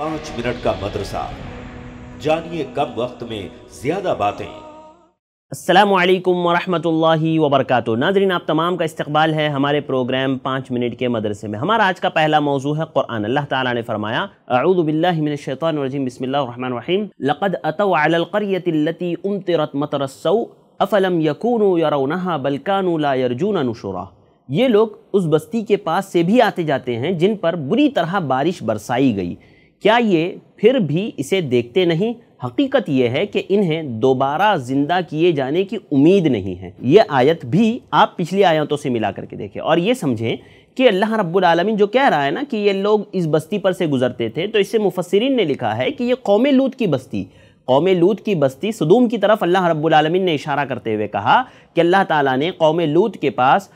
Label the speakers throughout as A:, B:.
A: पांच मिनट का मदरसा जानिए कम वक्त में ज्यादा बातें असलकम वरहमतुल्लाहि वबरकत नाजरीन आप तमाम का इस्तबाल है हमारे प्रोग्राम पाँच मिनट के मदरसे में हमारा आज का पहला मौजू है कुरान अल्लाह ताला ने फरमाया अऊदबिल्लिमिनशैतरजीम बसमीम लक़द अतरियत उम तरत मतरसौ अफ़लम यकून यरौनहा बलकानू ला ये लोग उस बस्ती के पास से भी आते जाते हैं जिन पर बुरी तरह बारिश बरसाई गई क्या ये फिर भी इसे देखते नहीं हकीकत यह है कि इन्हें दोबारा ज़िंदा किए जाने की उम्मीद नहीं है ये आयत भी आप पिछली आयतों से मिला करके देखें और ये समझें कि अल्लाह रब्बुल आलमीन जो कह रहा है ना कि ये लोग इस बस्ती पर से गुजरते थे तो इससे मुफसरिन ने लिखा है कि ये कौम लूत की बस्ती कौम लूत की बस्ती सदूम की तरफ अल्लाह रब्बुल आलमीन ने इशारा करते हुए कहा कि अल्लाह ताला ने कौम लूत के पास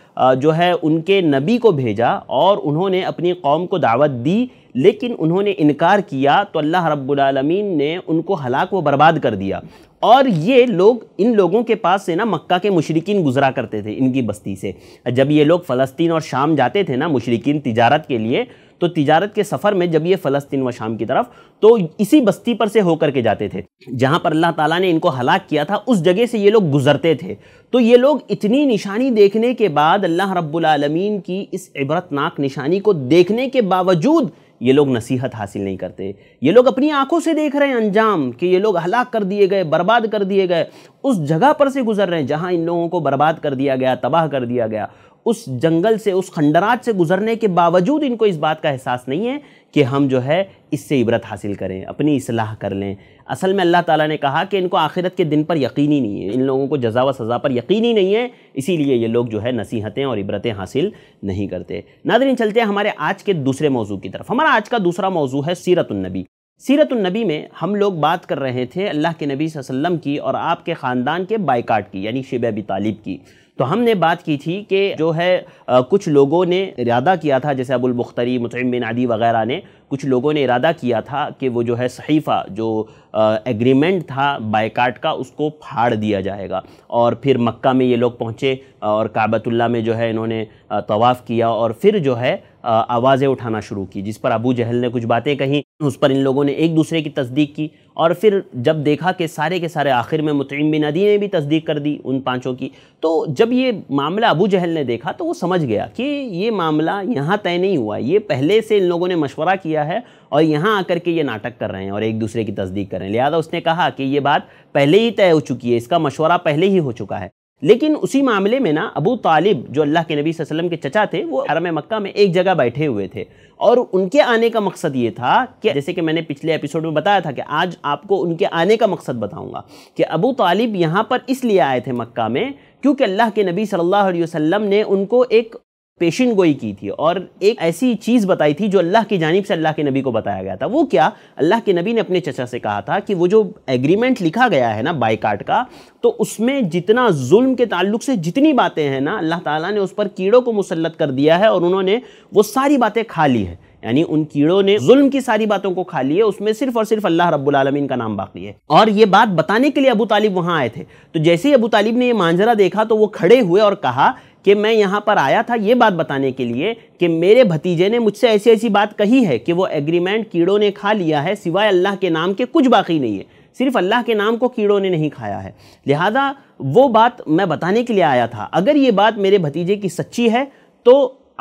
A: जो है उनके नबी को भेजा और उन्होंने अपनी कौम को दावत दी लेकिन उन्होंने इनकार किया तो अल्लाह रब्बुलमीन ने उनको हलाक व बर्बाद कर दिया और ये लोग इन लोगों के पास से ना मक्का के मुशरकिन गुजरा करते थे इनकी बस्ती से जब ये लोग फ़लस्तीन और शाम जाते थे ना मशरकिन तिजारत के लिए तो तिजारत के सफ़र में जब ये फ़लस्तीन व शाम की तरफ तो इसी बस्ती पर से होकर के जाते थे जहाँ पर अल्लाह ताला ने इनको हलाक किया था उस जगह से ये लोग गुजरते थे तो ये लोग इतनी निशानी देखने के बाद अल्लाह रब्बुल रब्बुलमीन की इस इबरतनाक निशानी को देखने के बावजूद ये लोग नसीहत हासिल नहीं करते ये लोग अपनी आंखों से देख रहे हैं अंजाम कि ये लोग हलाक कर दिए गए बर्बाद कर दिए गए उस जगह पर से गुजर रहे हैं जहां इन लोगों को बर्बाद कर दिया गया तबाह कर दिया गया उस जंगल से उस खंडरात से गुजरने के बावजूद इनको इस बात का एहसास नहीं है कि हम जो है इससे इबरत हासिल करें अपनी इसलाह कर लें असल में अल्लाह ताला ने कहा कि इनको आखिरत के दिन पर यकीन ही नहीं है इन लोगों को जजा व सज़ा पर यकीन ही नहीं है इसीलिए ये लोग जो है नसीहतें और इबरतें हासिल नहीं करते नादरी चलते हैं हमारे आज के दूसरे मौजू की तरफ हमारा आज का दूसरा मौजू है सीरतुलनबी सीरतुलनबी में हम लोग बात कर रहे थे अल्लाह के नबी वसल्लम की और आपके ख़ानदान के बाइकाट की यानी शिब अबी तालिब की तो हमने बात की थी कि जो है आ, कुछ लोगों ने इरादा किया था जैसे अबुल मुख्तरी आदि वगैरह ने कुछ लोगों ने इरादा किया था कि वो जो है सहीफ़ा जो एग्रीमेंट था बाइकाट का उसको फाड़ दिया जाएगा और फिर मक्का में ये लोग पहुँचे और काबतुल्ला में जो है इन्होंने तवाफ़ किया और फिर जो है आवाज़ें उठाना शुरू की जिस पर अबू जहल ने कुछ बातें कहीं उस पर इन लोगों ने एक दूसरे की तस्दीक की और फिर जब देखा कि सारे के सारे आखिर में मुतम बिन अदी ने भी तस्दीक कर दी उन पांचों की तो जब ये मामला अबू जहल ने देखा तो वो समझ गया कि ये मामला यहाँ तय नहीं हुआ ये पहले से इन लोगों ने मशवरा किया है और यहाँ आकर के ये नाटक कर रहे हैं और एक दूसरे की तस्दीक कर रहे हैं लिहाजा उसने कहा कि ये बात पहले ही तय हो चुकी है इसका मशवरा पहले ही हो चुका है लेकिन उसी मामले में ना अबू तालिब जो अल्लाह के नबी वसल्लम के चचा थे वो हरम मक्का में एक जगह बैठे हुए थे और उनके आने का मकसद ये था कि जैसे कि मैंने पिछले एपिसोड में बताया था कि आज आपको उनके आने का मकसद बताऊंगा कि अबू तालिब यहाँ पर इसलिए आए थे मक्का में क्योंकि अल्लाह के नबी सल्लल्लाहु अलैहि वसल्लम ने उनको एक पेशन गोई की थी और एक ऐसी चीज़ बताई थी जो अल्लाह की जानब से अल्लाह के नबी को बताया गया था वो क्या अल्लाह के नबी ने अपने चचा से कहा था कि वो जो एग्रीमेंट लिखा गया है ना बाईकाट का तो उसमें जितना जुल्म के ताल्लुक से जितनी बातें हैं ना अल्लाह ताला ने उस पर कीड़ों को मुसलत कर दिया है और उन्होंने वो सारी बातें खा ली है यानी उन कीड़ों ने जुल्म की सारी बातों को खा ली है उसमें सिर्फ और सिर्फ अल्लाह रब्बुल रबालमीन का नाम बाकी है और ये बात बताने के लिए अबू तालिब वहाँ आए थे तो जैसे ही अबू तालिब ने ये मांजरा देखा तो वो खड़े हुए और कहा कि मैं यहाँ पर आया था ये बात बताने के लिए कि मेरे भतीजे ने मुझसे ऐसी ऐसी बात कही है कि वो एग्रीमेंट कीड़ों ने खा लिया है सिवाय अल्लाह के नाम के कुछ बाकी नहीं है सिर्फ अल्लाह के नाम को कीड़ों ने नहीं खाया है लिहाजा वो बात मैं बताने के लिए आया था अगर ये बात मेरे भतीजे की सच्ची है तो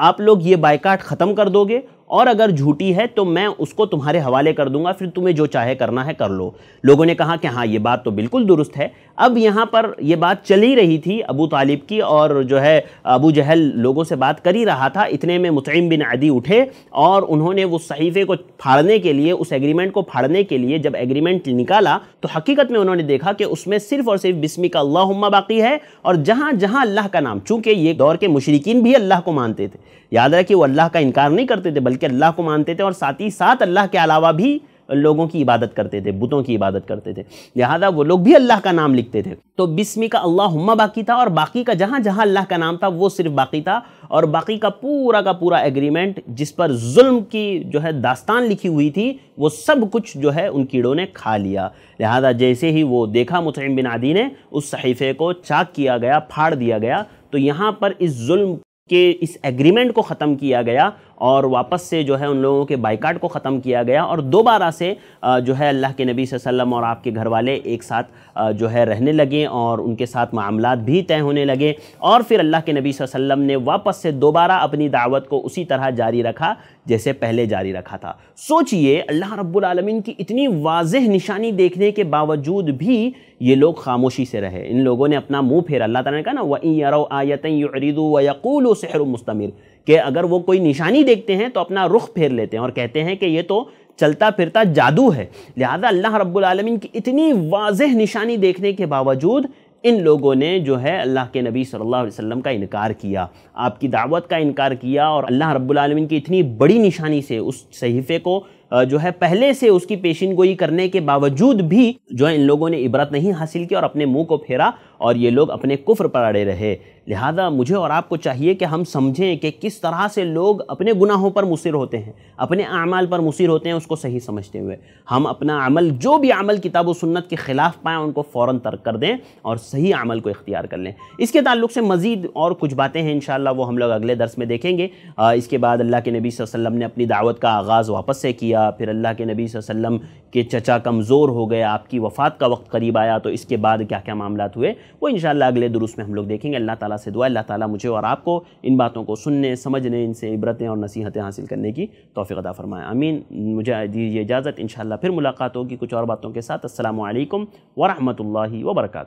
A: आप लोग ये बाइकाट ख़त्म कर दोगे और अगर झूठी है तो मैं उसको तुम्हारे हवाले कर दूंगा फिर तुम्हें जो चाहे करना है कर लो लोगों ने कहा कि हाँ ये बात तो बिल्कुल दुरुस्त है अब यहाँ पर यह बात चली रही थी अबू तालिब की और जो है अबू जहल लोगों से बात कर ही रहा था इतने में मुतम बिन अदी उठे और उन्होंने वो सहीफ़े को फाड़ने के लिए उस एग्रीमेंट को फाड़ने के लिए जब एग्रीमेंट निकाला तो हकीकत में उन्होंने देखा कि उसमें सिर्फ और सिर्फ बिस्मी का अल्लाह बाकी है और जहाँ जहाँ अल्लाह का नाम चूँकि ये दौर के मुशरकिन भी अल्लाह को मानते थे याद रखिए वो अल्लाह का इनकार नहीं करते थे बल्कि अल्लाह को मानते थे और साथ ही साथ अल्लाह के अलावा भी लोगों की इबादत करते थे बुतों की इबादत करते थे लिहाजा वो लोग भी अल्लाह का नाम लिखते थे तो बिस्मी का अल्लाह बाकी था और बाकी का जहाँ जहाँ अल्लाह का नाम था वो सिर्फ बाकी था और बाकी का पूरा का पूरा एग्रीमेंट जिस पर जुल्म की जो है दास्तान लिखी हुई थी वो सब कुछ जो है उन कीड़ों ने खा लिया लिहाजा जैसे ही वो देखा मुतम बिन आदि ने उस सहीफ़े को चाक किया गया फाड़ दिया गया तो यहाँ पर इस जुल्म के इस एग्रीमेंट को ख़त्म किया गया और वापस से जो है उन लोगों के बाइकाट को ख़त्म किया गया और दोबारा से जो है अल्लाह के नबी वसल्लम और आपके घर वाले एक साथ जो है रहने लगे और उनके साथ मामला भी तय होने लगे और फिर अल्लाह के नबी वसल्लम ने वापस से दोबारा अपनी दावत को उसी तरह जारी रखा जैसे पहले जारी रखा था सोचिए अल्लाह रब्बुल की इतनी वाज निशानी देखने के बावजूद भी ये लोग खामोशी से रहे इन लोगों ने अपना मुंह फेरा अल्लाह ताला ने कहा ना वहीं यरो आयतन यरीदू वयकूल सहर मुस्तमिर कि अगर वो कोई निशानी देखते हैं तो अपना रुख फेर लेते हैं और कहते हैं कि ये तो चलता फिरता जादू है लिहाजा अल्लाह रब्बुल आलमीन की इतनी वाजह निशानी देखने के बावजूद इन लोगों ने जो है अल्लाह के नबी सल्लल्लाहु अलैहि वसल्लम का इनकार किया आपकी दावत का इनकार किया और अल्लाह रब्बुल आलमीन की इतनी बड़ी निशानी से उस सहीफ़े को जो है पहले से उसकी पेशीन गोई करने के बावजूद भी जो है इन लोगों ने इबरत नहीं हासिल की और अपने मुंह को फेरा और ये लोग अपने कुफ्र पर अड़े रहे लिहाजा मुझे और आपको चाहिए कि हम समझें कि किस तरह से लोग अपने गुनाहों पर मुसर होते हैं अपने अमाल पर मुसर होते हैं उसको सही समझते हुए हम अपना अमल जो भी अमल किताब सुन्नत के ख़िलाफ़ पाएँ उनको फ़ौर तर्क कर दें और सही अमल को इख्तियार कर लें इसके ताल्लुक से मज़ीद और कुछ बातें हैं इन वो हम लोग अगले दर्स में देखेंगे इसके बाद अल्लाह के नबी वसम ने अपनी दावत का आगाज़ वापस से किया दिया फिर अल्लाह के नबी वसल्लम के चचा कमज़ोर हो गए आपकी वफ़ात का वक्त करीब आया तो इसके बाद क्या क्या मामला हुए वो इन अगले दुरुस्त में हम लोग देखेंगे अल्लाह ताली से दुआ अल्लाह ताली मुझे और आपको इन बातों को सुनने समझने इनसे इबरतें और नसीहतें हासिल करने की तोफ़ी अदा फ़रमाएँ अमीन मुझे दीजिए इजाज़त इन फिर मुलाकात होगी कुछ और बातों के साथ असलकम वरहमल वरक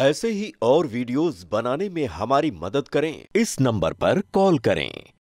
A: ऐसे ही और वीडियोस बनाने में हमारी मदद करें इस नंबर पर कॉल करें